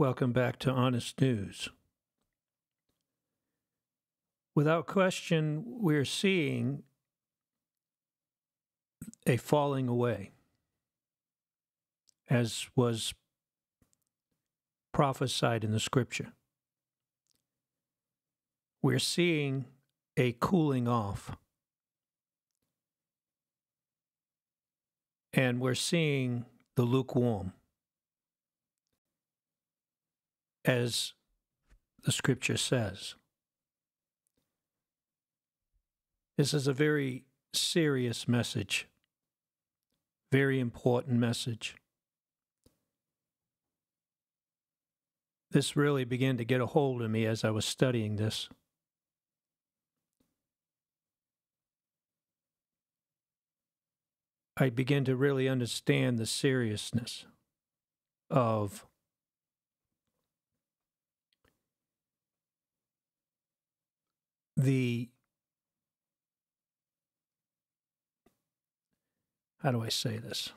Welcome back to Honest News. Without question, we're seeing a falling away, as was prophesied in the scripture. We're seeing a cooling off. And we're seeing the lukewarm. as the scripture says. This is a very serious message, very important message. This really began to get a hold of me as I was studying this. I began to really understand the seriousness of the how do I say this?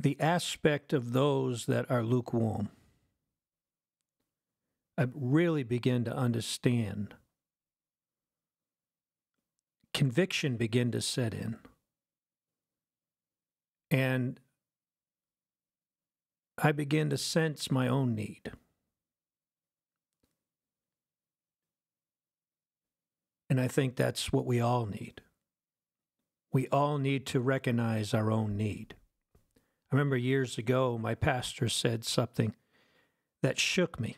The aspect of those that are lukewarm. I really begin to understand. Conviction begin to set in. And I begin to sense my own need. And I think that's what we all need. We all need to recognize our own need. I remember years ago, my pastor said something that shook me.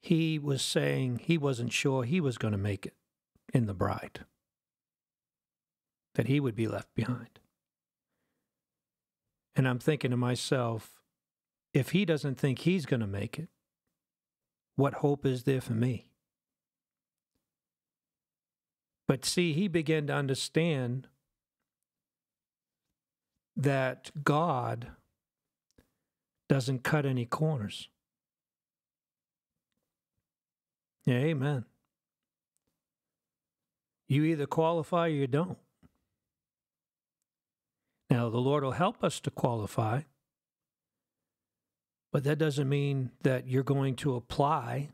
He was saying he wasn't sure he was going to make it in the bride, that he would be left behind. And I'm thinking to myself, if he doesn't think he's going to make it, what hope is there for me? But see, he began to understand that God doesn't cut any corners. Yeah, amen. You either qualify or you don't. Now, the Lord will help us to qualify but that doesn't mean that you're going to apply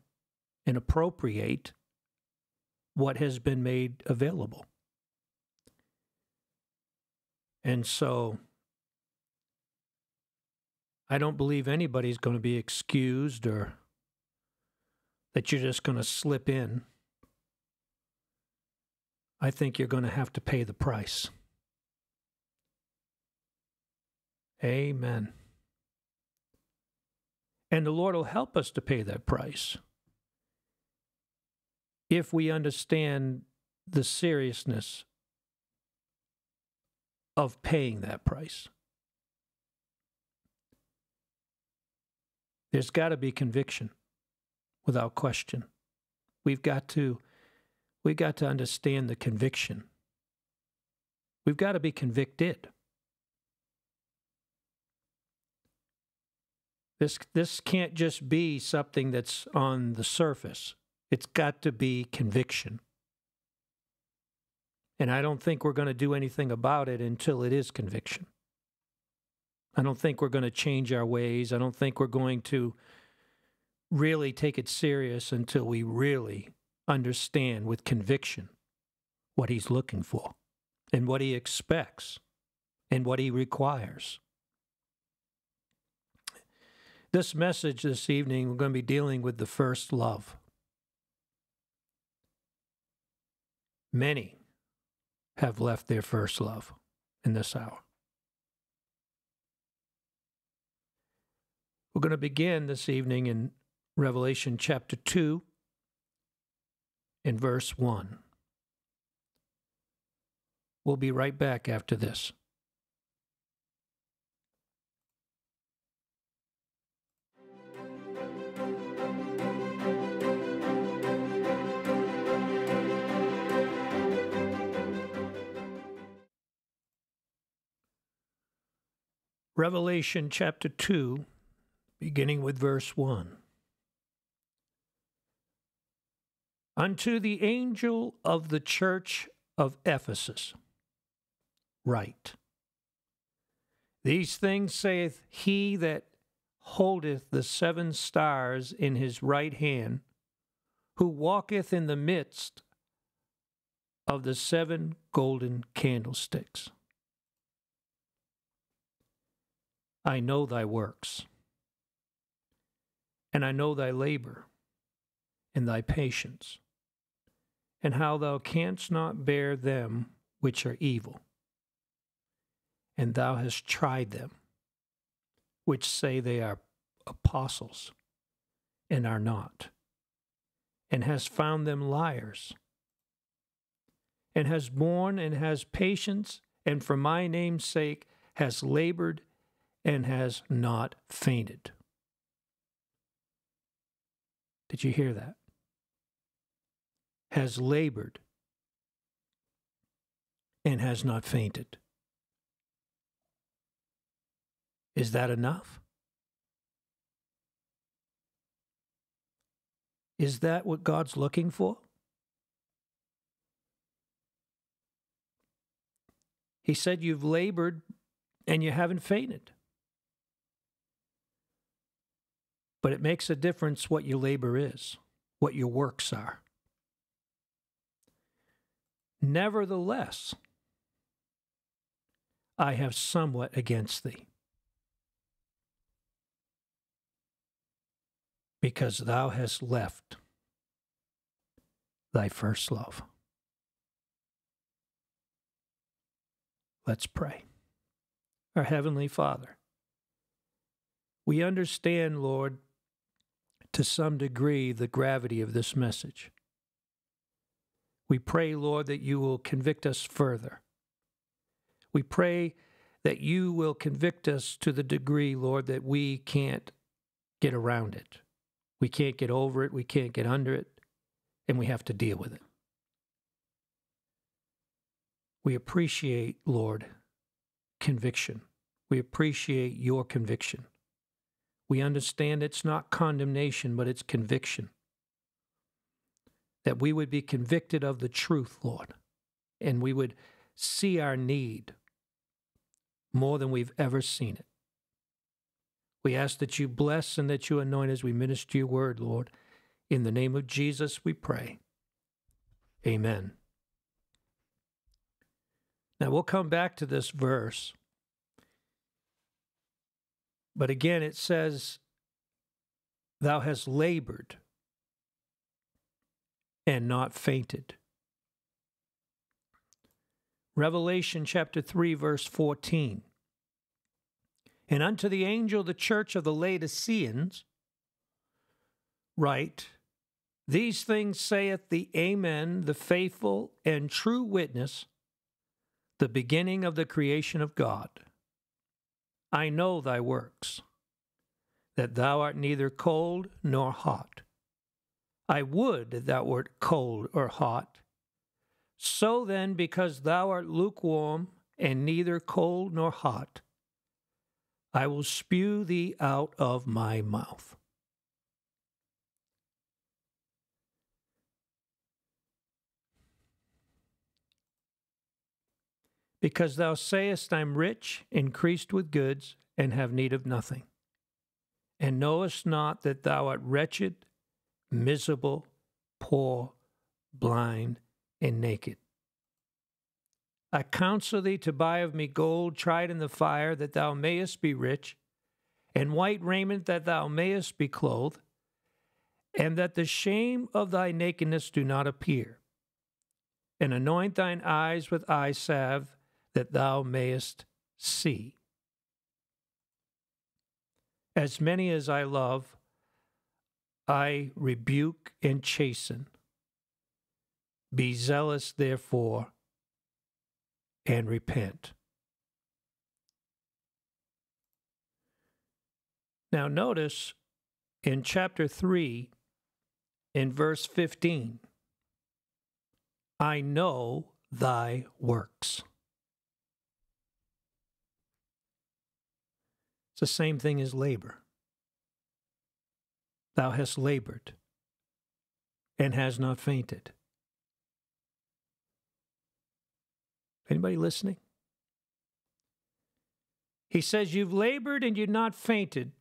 and appropriate what has been made available. And so I don't believe anybody's going to be excused or that you're just going to slip in. I think you're going to have to pay the price. Amen. And the Lord will help us to pay that price if we understand the seriousness of paying that price. There's got to be conviction without question. We've got to we've got to understand the conviction. We've got to be convicted. This this can't just be something that's on the surface. It's got to be conviction. And I don't think we're going to do anything about it until it is conviction. I don't think we're going to change our ways. I don't think we're going to really take it serious until we really understand with conviction what he's looking for and what he expects and what he requires. This message this evening, we're going to be dealing with the first love. Many have left their first love in this hour. We're going to begin this evening in Revelation chapter 2 in verse 1. We'll be right back after this. Revelation chapter 2, beginning with verse 1. Unto the angel of the church of Ephesus, write These things saith he that holdeth the seven stars in his right hand, who walketh in the midst of the seven golden candlesticks. I know thy works, and I know thy labor, and thy patience, and how thou canst not bear them which are evil. And thou hast tried them, which say they are apostles, and are not, and hast found them liars, and has borne and has patience, and for my name's sake has labored and has not fainted. Did you hear that? Has labored and has not fainted. Is that enough? Is that what God's looking for? He said, You've labored and you haven't fainted. But it makes a difference what your labor is, what your works are. Nevertheless, I have somewhat against thee, because thou hast left thy first love. Let's pray. Our Heavenly Father, we understand, Lord, to some degree the gravity of this message. We pray, Lord, that you will convict us further. We pray that you will convict us to the degree, Lord, that we can't get around it. We can't get over it. We can't get under it. And we have to deal with it. We appreciate, Lord, conviction. We appreciate your conviction we understand it's not condemnation, but it's conviction. That we would be convicted of the truth, Lord, and we would see our need more than we've ever seen it. We ask that you bless and that you anoint as we minister your word, Lord. In the name of Jesus, we pray. Amen. Now we'll come back to this verse but again, it says, Thou hast labored and not fainted. Revelation chapter 3, verse 14. And unto the angel of the church of the Laodiceans, write, These things saith the Amen, the faithful and true witness, the beginning of the creation of God. I know thy works, that thou art neither cold nor hot. I would that thou wert cold or hot. So then, because thou art lukewarm and neither cold nor hot, I will spew thee out of my mouth. because thou sayest, I'm rich, increased with goods, and have need of nothing, and knowest not that thou art wretched, miserable, poor, blind, and naked. I counsel thee to buy of me gold tried in the fire, that thou mayest be rich, and white raiment, that thou mayest be clothed, and that the shame of thy nakedness do not appear. And anoint thine eyes with eye salve, that thou mayest see. As many as I love, I rebuke and chasten. Be zealous, therefore, and repent. Now, notice in chapter 3, in verse 15, I know thy works. the same thing as labor. Thou hast labored and has not fainted. Anybody listening? He says, You've labored and you've not fainted.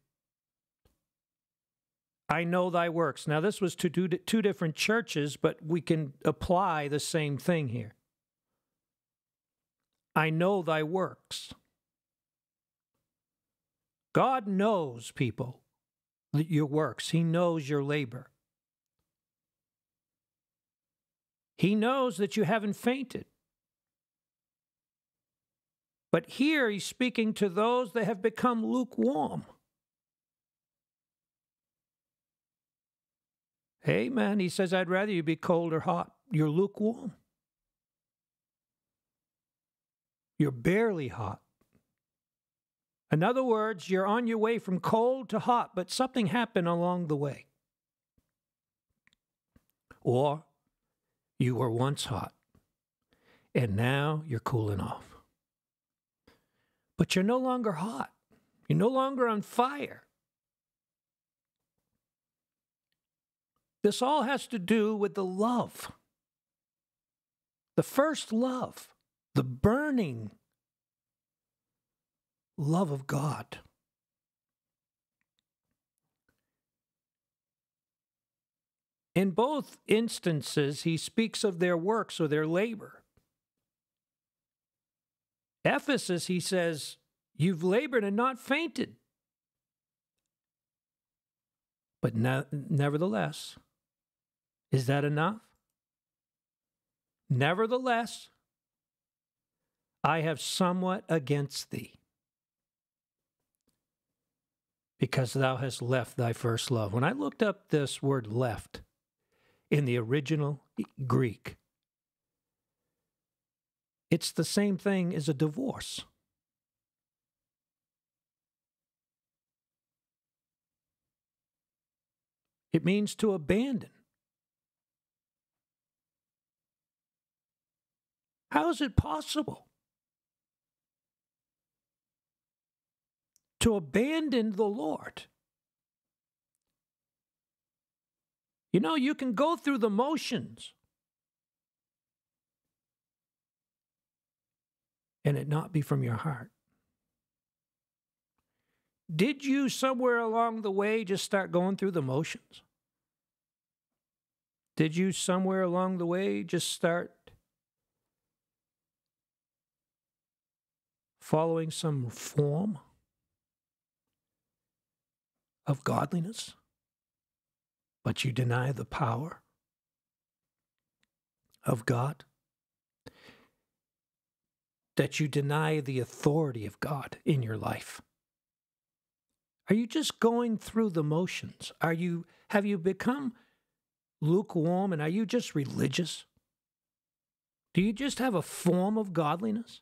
I know thy works. Now, this was to two, two different churches, but we can apply the same thing here. I know thy works. God knows, people, your works, He knows your labor. He knows that you haven't fainted. But here he's speaking to those that have become lukewarm. Hey, man, he says, I'd rather you be cold or hot. You're lukewarm. You're barely hot. In other words, you're on your way from cold to hot, but something happened along the way. Or you were once hot and now you're cooling off. But you're no longer hot, you're no longer on fire. This all has to do with the love. The first love, the burning love of God. In both instances, he speaks of their works or their labor. Ephesus, he says, You've labored and not fainted. But nevertheless, is that enough? Nevertheless, I have somewhat against thee because thou hast left thy first love. When I looked up this word left in the original Greek, it's the same thing as a divorce. It means to abandon. How is it possible to abandon the Lord. You know, you can go through the motions and it not be from your heart. Did you somewhere along the way just start going through the motions? Did you somewhere along the way just start following some form? of godliness, but you deny the power of God, that you deny the authority of God in your life. Are you just going through the motions? Are you have you become lukewarm and are you just religious? Do you just have a form of godliness?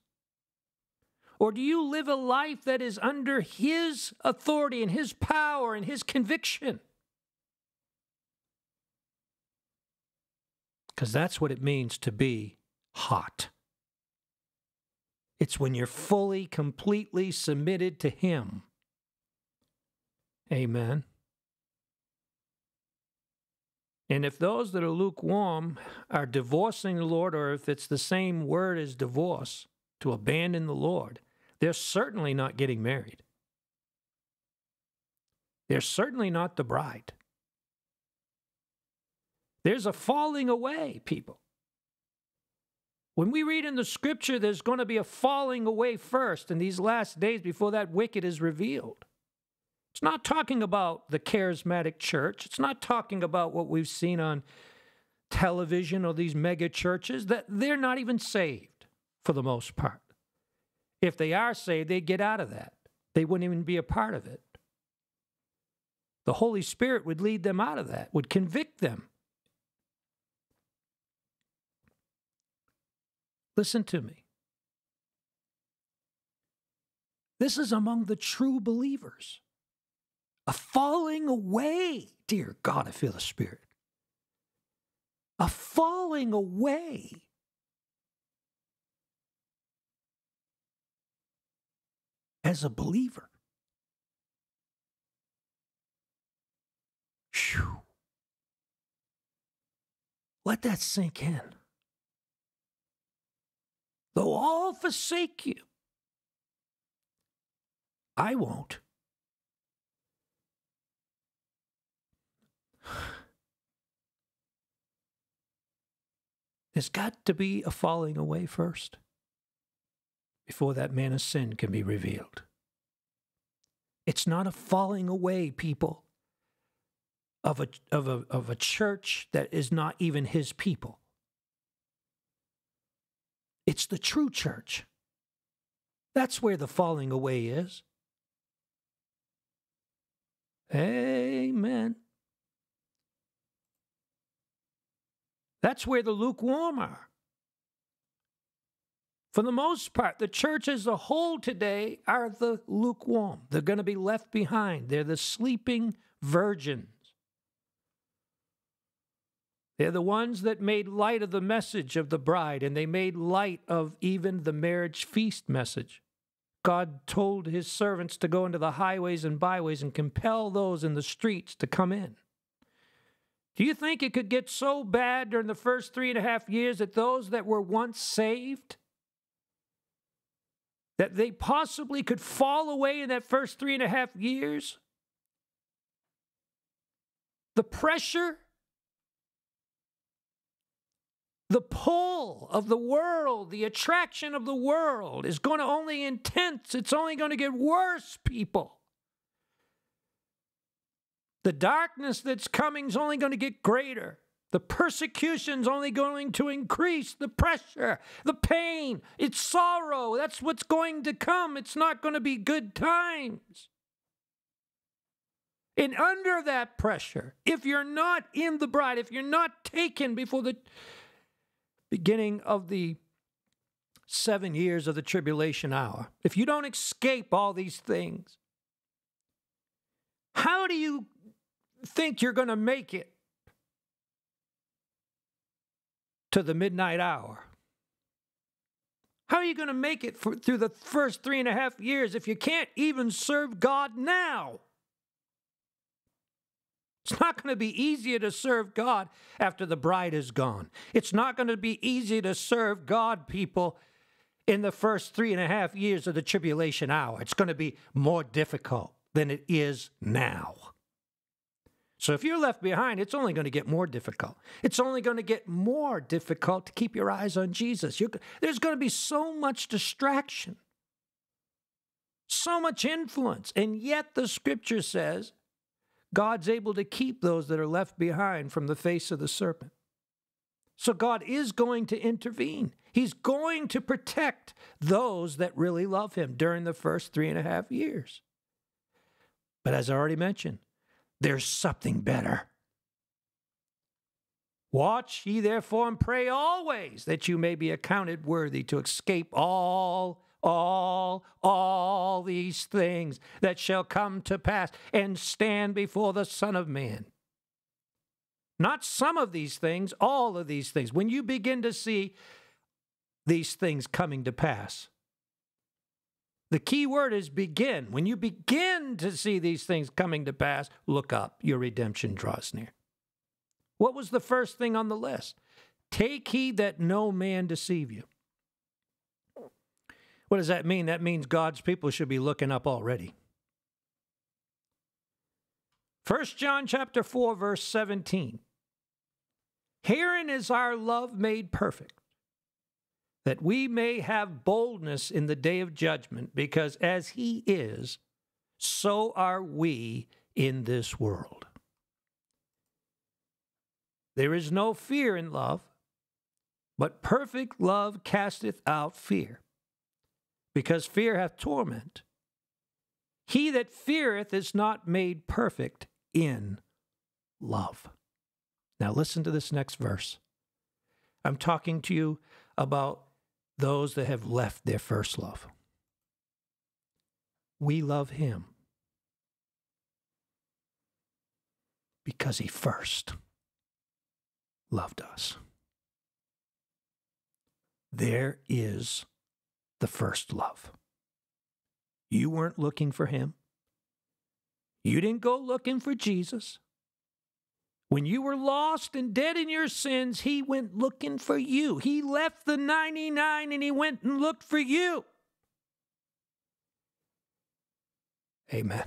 Or do you live a life that is under His authority and His power and His conviction? Because that's what it means to be hot. It's when you're fully, completely submitted to Him. Amen. And if those that are lukewarm are divorcing the Lord, or if it's the same word as divorce, to abandon the Lord, they're certainly not getting married. They're certainly not the bride. There's a falling away, people. When we read in the scripture, there's going to be a falling away first in these last days before that wicked is revealed. It's not talking about the charismatic church. It's not talking about what we've seen on television or these mega churches that they're not even saved for the most part. If they are saved, they'd get out of that. They wouldn't even be a part of it. The Holy Spirit would lead them out of that, would convict them. Listen to me. This is among the true believers. A falling away, dear God, I feel the Spirit. A falling away as a believer. Whew. Let that sink in. Though all forsake you, I won't. There's got to be a falling away first before that man of sin can be revealed. It's not a falling away, people, of a, of a, of a church that is not even his people. It's the true church. That's where the falling away is. Amen. That's where the lukewarm are. For the most part, the church as a whole today are the lukewarm. They're going to be left behind. They're the sleeping virgins. They're the ones that made light of the message of the bride, and they made light of even the marriage feast message. God told his servants to go into the highways and byways and compel those in the streets to come in. Do you think it could get so bad during the first three and a half years that those that were once saved that they possibly could fall away in that first three and a half years? The pressure, the pull of the world, the attraction of the world is going to only intense. It's only going to get worse, people. The darkness that's coming is only going to get greater. The persecution's only going to increase the pressure, the pain, it's sorrow. That's what's going to come. It's not going to be good times. And under that pressure, if you're not in the bride, if you're not taken before the beginning of the seven years of the tribulation hour, if you don't escape all these things, how do you think you're going to make it? to the midnight hour. How are you going to make it for, through the first three and a half years if you can't even serve God now? It's not going to be easier to serve God after the bride is gone. It's not going to be easy to serve God, people, in the first three and a half years of the tribulation hour. It's going to be more difficult than it is now. So if you're left behind, it's only going to get more difficult. It's only going to get more difficult to keep your eyes on Jesus. You're, there's going to be so much distraction, so much influence. And yet the scripture says God's able to keep those that are left behind from the face of the serpent. So God is going to intervene. He's going to protect those that really love Him during the first three and a half years. But as I already mentioned, there's something better. Watch ye therefore and pray always that you may be accounted worthy to escape all, all, all these things that shall come to pass and stand before the Son of Man. Not some of these things, all of these things. When you begin to see these things coming to pass, the key word is begin. When you begin to see these things coming to pass, look up. Your redemption draws near. What was the first thing on the list? Take heed that no man deceive you. What does that mean? That means God's people should be looking up already. 1 John chapter 4 verse 17. Herein is our love made perfect that we may have boldness in the day of judgment, because as he is, so are we in this world. There is no fear in love, but perfect love casteth out fear, because fear hath torment. He that feareth is not made perfect in love. Now, listen to this next verse. I'm talking to you about those that have left their first love. We love him because he first loved us. There is the first love. You weren't looking for him. You didn't go looking for Jesus. When you were lost and dead in your sins, he went looking for you. He left the 99 and he went and looked for you. Amen.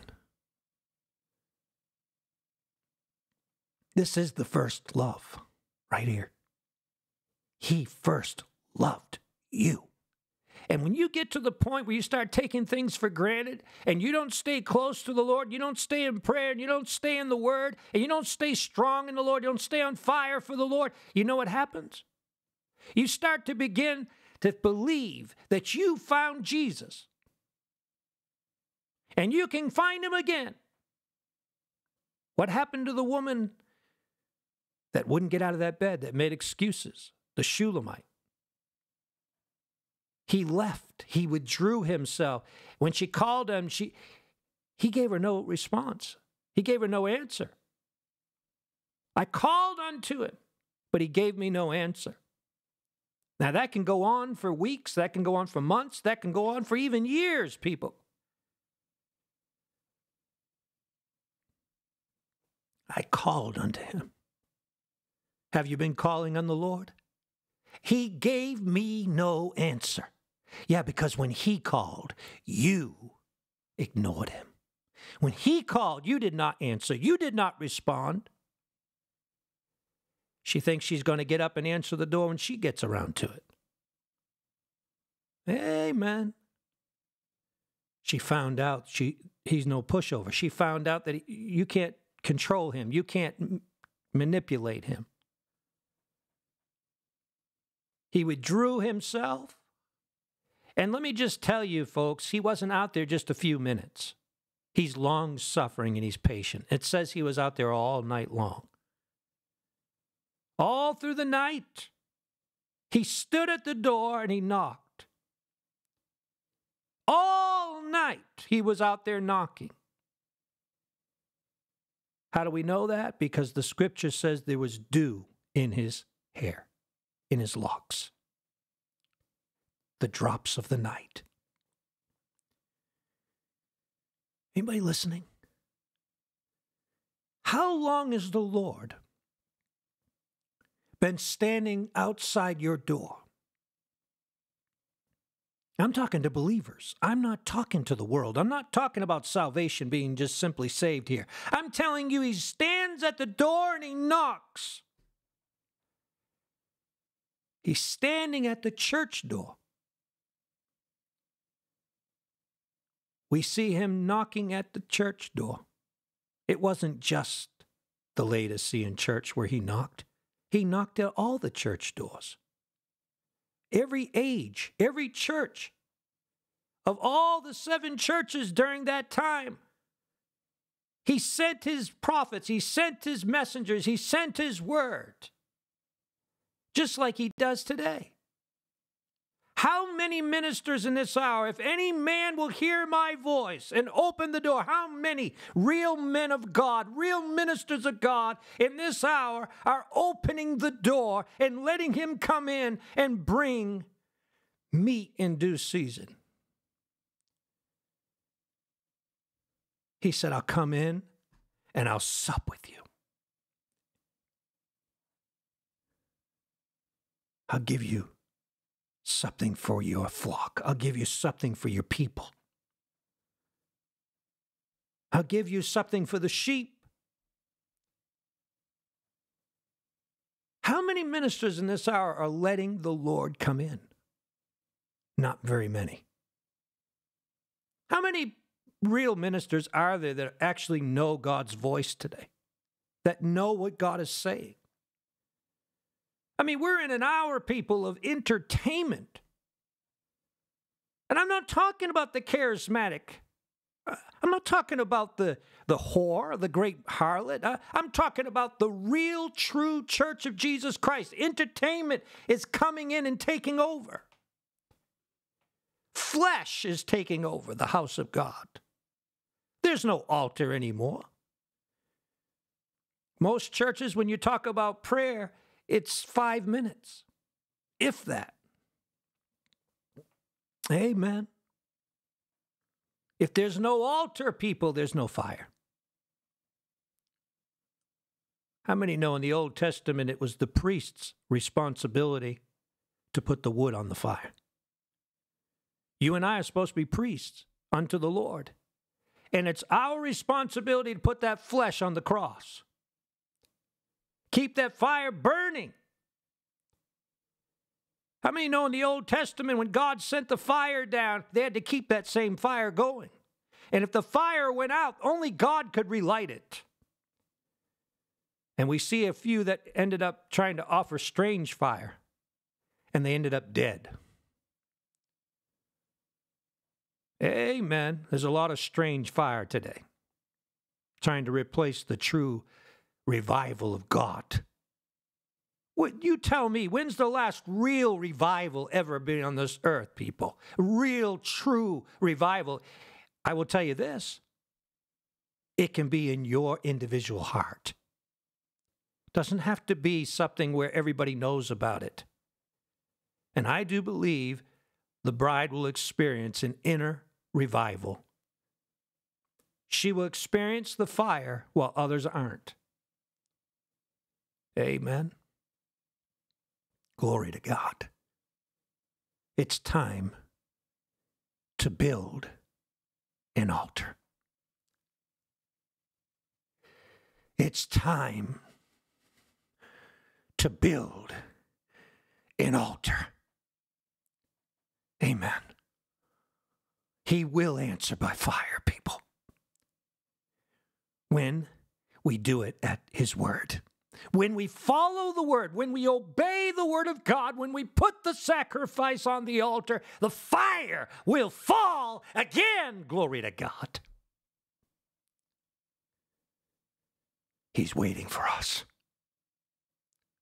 This is the first love right here. He first loved you. And when you get to the point where you start taking things for granted and you don't stay close to the Lord, you don't stay in prayer, and you don't stay in the Word, and you don't stay strong in the Lord, you don't stay on fire for the Lord, you know what happens? You start to begin to believe that you found Jesus and you can find him again. What happened to the woman that wouldn't get out of that bed, that made excuses? The Shulamite. He left. He withdrew himself. When she called him, she he gave her no response. He gave her no answer. I called unto him, but he gave me no answer. Now, that can go on for weeks, that can go on for months, that can go on for even years, people. I called unto him. Have you been calling on the Lord? He gave me no answer. Yeah, because when he called, you ignored him. When he called, you did not answer, you did not respond. She thinks she's going to get up and answer the door when she gets around to it. Amen. She found out she he's no pushover. She found out that he, you can't control him. You can't m- manipulate him. He withdrew himself and let me just tell you, folks, he wasn't out there just a few minutes. He's long suffering and he's patient. It says he was out there all night long. All through the night, he stood at the door and he knocked. All night, he was out there knocking. How do we know that? Because the scripture says there was dew in his hair, in his locks the drops of the night. Anybody listening? How long has the Lord been standing outside your door? I'm talking to believers. I'm not talking to the world. I'm not talking about salvation being just simply saved here. I'm telling you, He stands at the door and He knocks. He's standing at the church door. we see him knocking at the church door. It wasn't just the Laodicean church where he knocked, he knocked at all the church doors. Every age, every church, of all the seven churches during that time, he sent his prophets, he sent his messengers, he sent his word, just like he does today. How many ministers in this hour, if any man will hear my voice and open the door, how many real men of God, real ministers of God in this hour are opening the door and letting him come in and bring meat in due season? He said, I'll come in and I'll sup with you. I'll give you something for your flock. I'll give you something for your people. I'll give you something for the sheep. How many ministers in this hour are letting the Lord come in? Not very many. How many real ministers are there that actually know God's voice today, that know what God is saying? I mean, we're in an hour, people, of entertainment. And I'm not talking about the charismatic. Uh, I'm not talking about the, the whore, the great harlot. I, uh, I'm talking about the real, true church of Jesus Christ. Entertainment is coming in and taking over. Flesh is taking over the house of God. There's no altar anymore. Most churches, when you talk about prayer, it's five minutes, if that. Amen. If there's no altar, people, there's no fire. How many know in the Old Testament it was the priest's responsibility to put the wood on the fire? You and I are supposed to be priests unto the Lord. And it's our responsibility to put that flesh on the cross. Keep that fire burning. How many know in the Old Testament when God sent the fire down, they had to keep that same fire going? And if the fire went out, only God could relight it. And we see a few that ended up trying to offer strange fire, and they ended up dead. Amen. There's a lot of strange fire today trying to replace the true revival of God. Would you tell me when's the last real revival ever been on this earth, people? Real, true revival. I will tell you this it can be in your individual heart. Doesn't have to be something where everybody knows about it. And I do believe the bride will experience an inner revival. She will experience the fire while others aren't. Amen. Glory to God. It's time to build an altar. It's time to build an altar. Amen. He will answer by fire, people, when we do it at His word. When we follow the word, when we obey the word of God, when we put the sacrifice on the altar, the fire will fall again. Glory to God. He's waiting for us.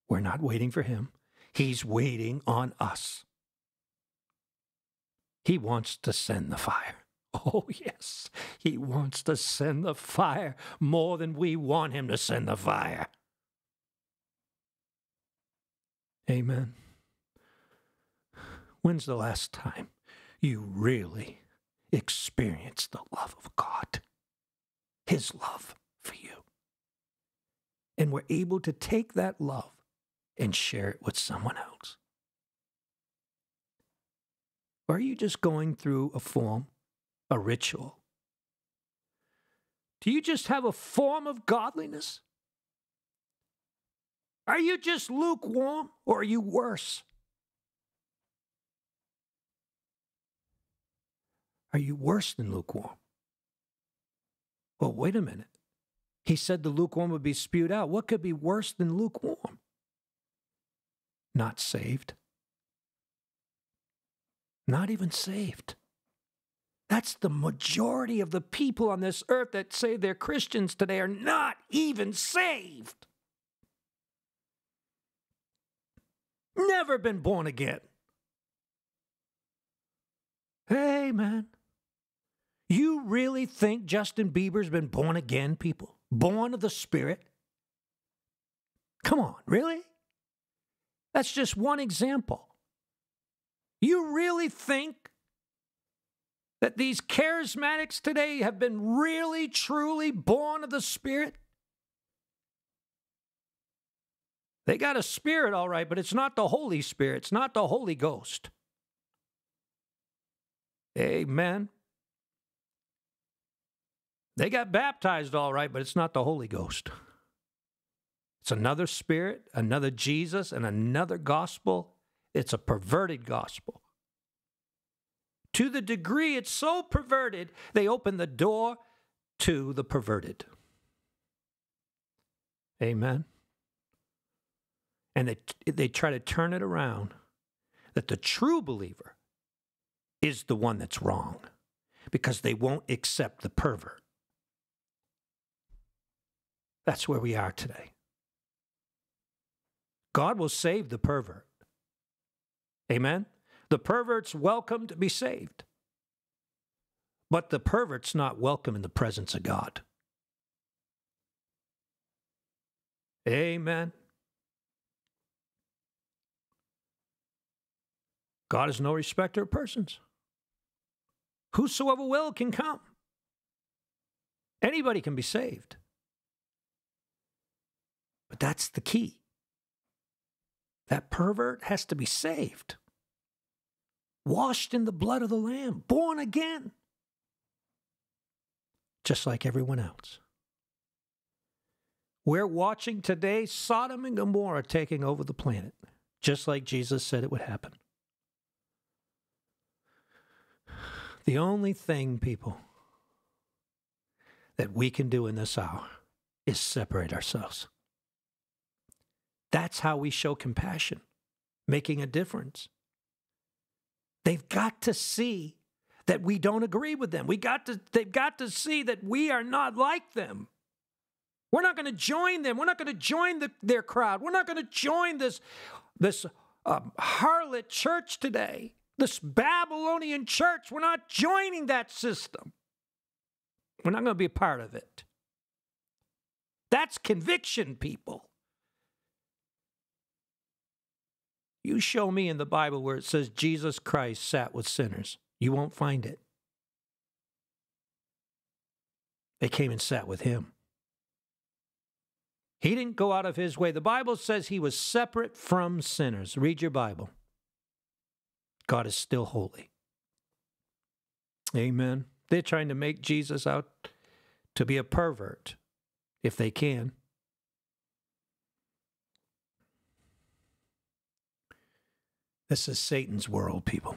We're not waiting for him. He's waiting on us. He wants to send the fire. Oh, yes. He wants to send the fire more than we want him to send the fire. Amen. When's the last time you really experienced the love of God? His love for you. And were able to take that love and share it with someone else. Or are you just going through a form, a ritual? Do you just have a form of godliness? Are you just lukewarm or are you worse? Are you worse than lukewarm? Well, wait a minute. He said the lukewarm would be spewed out. What could be worse than lukewarm? Not saved. Not even saved. That's the majority of the people on this earth that say they're Christians today are not even saved. never been born again. Hey, man. You really think Justin Bieber's been born again, people? Born of the Spirit? Come on, really? That's just one example. You really think that these charismatics today have been really, truly born of the Spirit? They got a spirit, all right, but it's not the Holy Spirit. It's not the Holy Ghost. Amen. They got baptized, all right, but it's not the Holy Ghost. It's another spirit, another Jesus, and another gospel. It's a perverted gospel. To the degree it's so perverted, they open the door to the perverted. Amen and they, they try to turn it around that the true believer is the one that's wrong because they won't accept the pervert. That's where we are today. God will save the pervert. Amen? The pervert's welcome to be saved. But the pervert's not welcome in the presence of God. Amen. God is no respecter of persons. Whosoever will can come. Anybody can be saved. But that's the key. That pervert has to be saved, washed in the blood of the Lamb, born again, just like everyone else. We're watching today Sodom and Gomorrah taking over the planet, just like Jesus said it would happen. The only thing, people, that we can do in this hour is separate ourselves. That's how we show compassion, making a difference. They've got to see that we don't agree with them. We got to, they've got to see that we are not like them. We're not going to join them. We're not going to join the, their crowd. We're not going to join this, this um, harlot church today. This Babylonian church, we're not joining that system. We're not going to be a part of it. That's conviction, people. You show me in the Bible where it says Jesus Christ sat with sinners. You won't find it. They came and sat with him. He didn't go out of his way. The Bible says he was separate from sinners. Read your Bible. God is still holy. Amen. They're trying to make Jesus out to be a pervert if they can. This is Satan's world, people.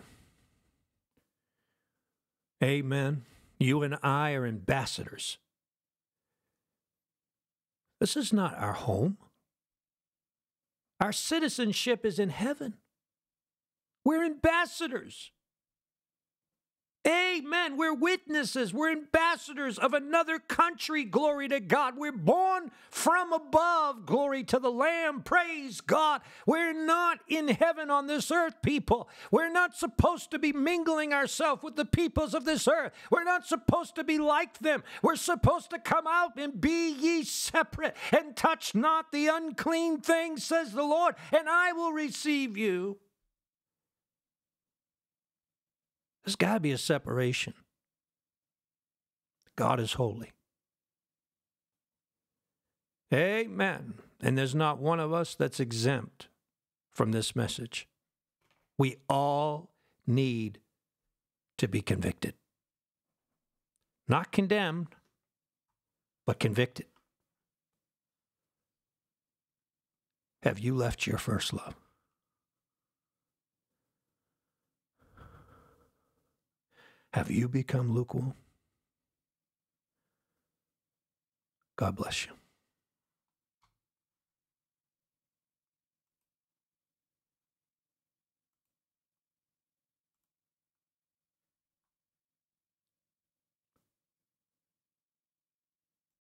Amen. You and I are ambassadors. This is not our home. Our citizenship is in heaven. We're ambassadors. Amen. We're witnesses. We're ambassadors of another country. Glory to God. We're born from above. Glory to the Lamb. Praise God. We're not in heaven on this earth, people. We're not supposed to be mingling ourselves with the peoples of this earth. We're not supposed to be like them. We're supposed to come out and be ye separate and touch not the unclean thing, says the Lord, and I will receive you. There's got to be a separation. God is holy. Amen. And there's not one of us that's exempt from this message. We all need to be convicted. Not condemned, but convicted. Have you left your first love? Have you become lukewarm? God bless you.